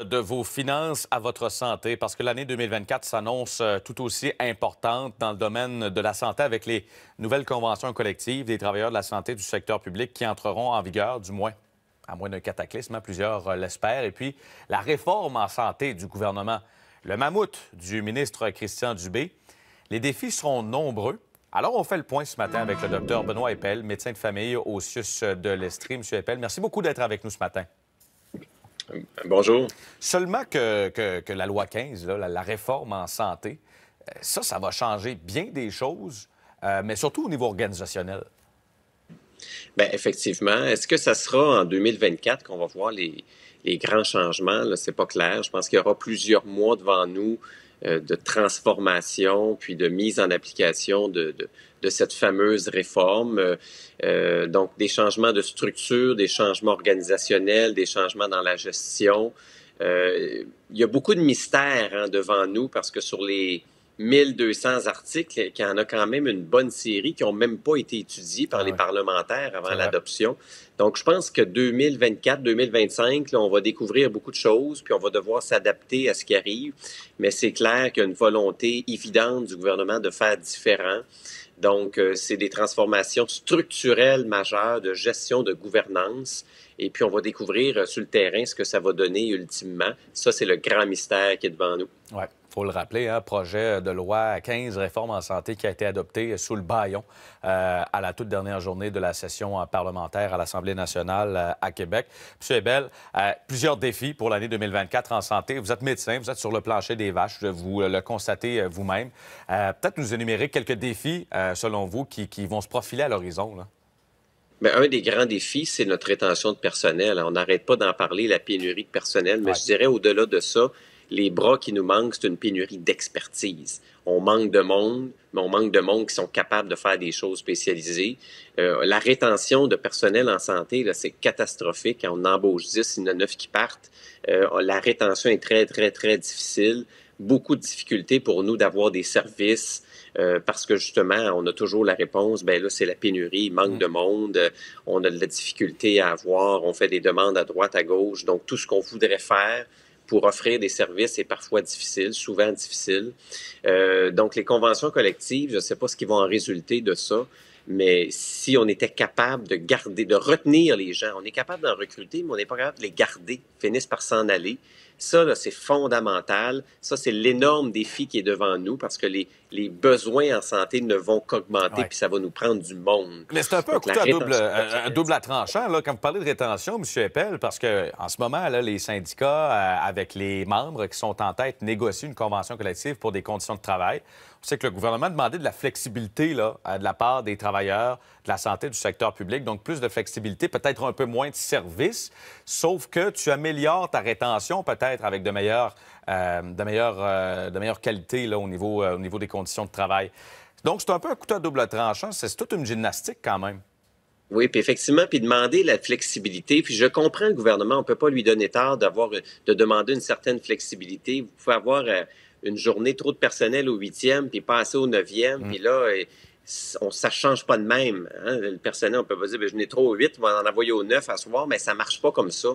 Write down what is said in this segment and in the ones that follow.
de vos finances à votre santé, parce que l'année 2024 s'annonce euh, tout aussi importante dans le domaine de la santé avec les nouvelles conventions collectives des travailleurs de la santé du secteur public qui entreront en vigueur, du moins à moins d'un cataclysme, hein, plusieurs euh, l'espèrent, et puis la réforme en santé du gouvernement, le mammouth du ministre Christian Dubé. Les défis seront nombreux. Alors, on fait le point ce matin avec le docteur Benoît Eppel, médecin de famille au CIUS de l'Estrie. Monsieur Eppel, merci beaucoup d'être avec nous ce matin. Bonjour. Seulement que, la loi 15, la, réforme en santé, euh, ça, ça va changer bien des choses, euh, mais surtout au niveau organisationnel. Bien, effectivement. Est-ce que ça sera en 2024 qu'on va voir les, les grands changements? C'est pas clair. Je pense qu'il y aura plusieurs mois devant nous euh, de transformation, puis de mise en application de, de, cette fameuse réforme. Euh, euh, donc, des changements de structure, des changements organisationnels, des changements dans la gestion. il y a beaucoup de mystères hein, devant nous parce que sur les 1200 articles qui en a quand même une bonne série qui n'ont même pas été étudiés par ah les parlementaires avant l'adoption. Donc, je pense que 2024, 2025, on va découvrir beaucoup de choses, puis on va devoir s'adapter à ce qui arrive. Mais c'est clair qu'il y a une volonté évidente du gouvernement de faire différent. Donc, euh, c'est des transformations structurelles majeures de gestion de gouvernance. Et puis, on va découvrir euh, sur le terrain ce que ça va donner ultimement. Ça, c'est le grand mystère qui est devant nous. Ouais faut le rappeler, un hein, projet de loi 15, réformes en santé, qui a été adopté sous le baillon euh, à la toute dernière journée de la session euh, parlementaire à l'Assemblée nationale euh, à Québec. Monsieur Ebel, plusieurs défis pour l'année 2024 en santé. Vous êtes médecin, vous êtes sur le plancher des vaches, vous le constatez vous-même. Peut-être nous énumérer quelques défis, selon vous, qui, vont se profiler à l'horizon. Mais ben, un des grands défis, c'est notre rétention de personnel. On n'arrête pas d'en parler, la pénurie de personnel, mais je dirais au-delà de ça, les bras qui nous manquent, c'est une pénurie d'expertise. On manque de monde, mais on manque de monde qui sont capables de faire des choses spécialisées. Euh, la rétention de personnel en santé, c'est catastrophique. on embauche 10, il y en a 9 qui partent. Euh, la rétention est très, très, très difficile. Beaucoup de difficultés pour nous d'avoir des services euh, parce que justement, on a toujours la réponse, ben là, c'est la pénurie, manque mm. de monde, on a de la difficulté à avoir, on fait des demandes à droite, à gauche. Donc, tout ce qu'on voudrait faire, pour offrir des services est parfois difficile, souvent difficile. Euh, donc, les conventions collectives, je ne sais pas ce qui va en résulter de ça, mais si on était capable de garder, de retenir les gens, on est capable d'en recruter, mais on n'est pas capable de les garder, finissent par s'en aller. Ça, c'est fondamental. Ça, c'est l'énorme défi qui est devant nous parce que les, les besoins en santé ne vont qu'augmenter, puis ça va nous prendre du monde. Mais c'est un peu un à double, euh, un, double tranchant, là, quand vous parlez de rétention, M. Eppel, parce que en ce moment, là, les syndicats, euh, avec les membres qui sont en tête, négocient une convention collective pour des conditions de travail. On sait que le gouvernement demandé de la flexibilité là, euh, de la part des travailleurs de la santé du secteur public. Donc, plus de flexibilité, peut-être un peu moins de services, sauf que tu améliores ta rétention peut-être avec de meilleures, de de qualités là, au, niveau, au niveau des conditions de travail. Donc, c'est un peu un couteau à double tranchant. C'est toute une gymnastique quand même. Oui, puis effectivement, puis demander la flexibilité. Puis je comprends le gouvernement, on ne peut pas lui donner tard d'avoir, de demander une certaine flexibilité. Vous pouvez avoir euh, une journée trop de personnel au huitième, puis passer au neuvième, e puis là, on, ça ne change pas de même. Hein. Le personnel, on peut pas dire, ben, je n'ai trop vite, on va en envoyer au neuf à se soir, mais ça ne marche pas comme ça.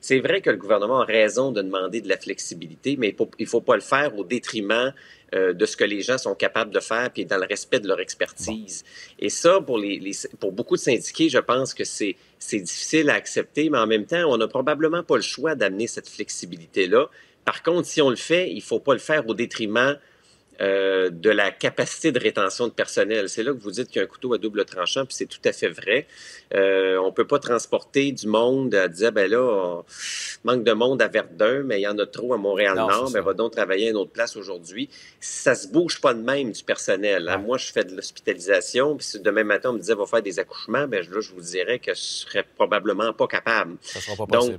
C'est vrai que le gouvernement a raison de demander de la flexibilité, mais il ne faut pas le faire au détriment euh, de ce que les gens sont capables de faire, puis dans le respect de leur expertise. Et ça, pour, les, pour beaucoup de syndiqués, je pense que c'est difficile à accepter, mais en même temps, on n'a probablement pas le choix d'amener cette flexibilité-là. Par contre, si on le fait, il ne faut pas le faire au détriment euh, de la capacité de rétention de personnel. C'est là que vous dites qu'il y a un couteau à double tranchant, puis c'est tout à fait vrai. Euh, on ne peut pas transporter du monde à dire, ben là, manque de monde à Verdun, mais il y en a trop à Montréal-Nord, ben va donc travailler à une autre place aujourd'hui. Ça se bouge pas de même du personnel. Hein. Moi, je fais de l'hospitalisation, puis si demain matin, on me disait, va faire des accouchements, ben là, je vous dirais que je serais probablement pas capable. donc,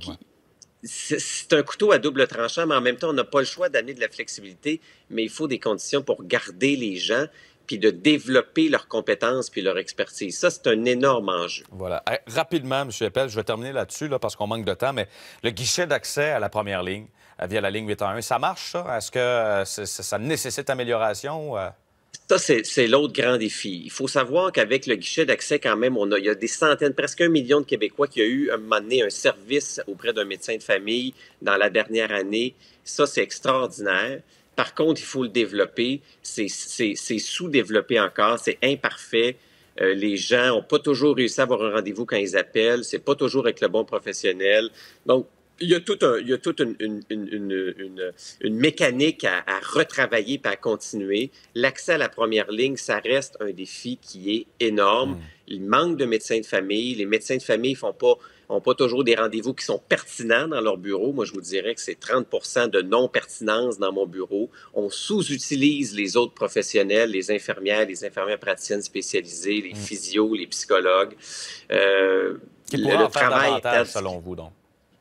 c'est un couteau à double tranchant, mais en même temps, on n'a pas le choix d'amener de la flexibilité, mais il faut des conditions pour garder les gens puis de développer leurs compétences puis leur expertise. Ça, c'est un énorme enjeu. Voilà. Eh, rapidement, M. Eppel, je vais terminer là-dessus parce qu'on manque de temps, mais le guichet d'accès à la première ligne euh, via la ligne 811, ça marche, ça? Est-ce que euh, ça nécessite amélioration? Euh? Ça, c'est l'autre grand défi. Il faut savoir qu'avec le guichet d'accès, quand même, on a, il y a des centaines, presque un million de Québécois qui ont eu, un un service auprès d'un médecin de famille dans la dernière année. Ça, c'est extraordinaire. Par contre, il faut le développer. C'est sous-développé encore, c'est imparfait. Euh, les gens n'ont pas toujours réussi à avoir un rendez-vous quand ils appellent. C'est pas toujours avec le bon professionnel. Donc, il y a toute, un, il une, une, une, une, mécanique à, à retravailler et à continuer. L'accès à la première ligne, ça reste un défi qui est énorme. Mm. Il manque de médecins de famille. Les médecins de famille font pas n'ont pas toujours des rendez-vous qui sont pertinents dans leur bureau. Moi, je vous dirais que c'est 30 de non-pertinence dans mon bureau. On sous-utilise les autres professionnels, les infirmières, les infirmières praticiennes spécialisées, les mm. physios, les psychologues. Euh, qui le, travail est selon vous, donc?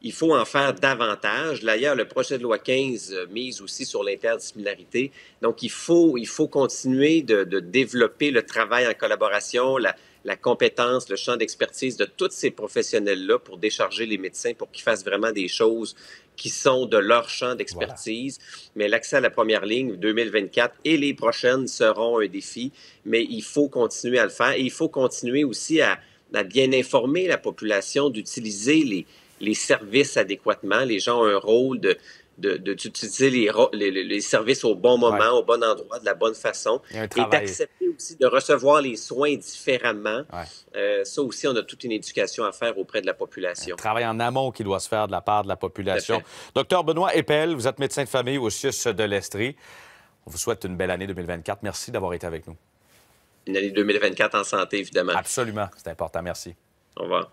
il faut en faire davantage. D'ailleurs, le projet de loi 15 euh, mise aussi sur l'interdisciplinarité. Donc, il faut, il faut continuer de, développer le travail en collaboration, la, compétence, le champ d'expertise de tous ces professionnels-là pour décharger les médecins pour qu'ils fassent vraiment des choses qui sont de leur champ d'expertise. Mais l'accès à la première ligne 2024 et les prochaines seront un défi, mais il faut continuer à le faire et il faut continuer aussi à bien informer la population d'utiliser les, les services adéquatement. Les gens ont un rôle de, d'utiliser les, les, services au bon moment, au bon endroit, de la bonne façon, et d'accepter aussi de recevoir les soins différemment. Euh, ça aussi, on a toute une éducation à faire auprès de la population. Un travail en amont qui doit se faire de la part de la population. Docteur Benoît Eppel, vous êtes médecin de famille au CIUS de l'Estrie. On vous souhaite une belle année 2024. Merci d'avoir été avec nous. Une année 2024 en santé, évidemment. Absolument, c'est important. Merci. Au revoir.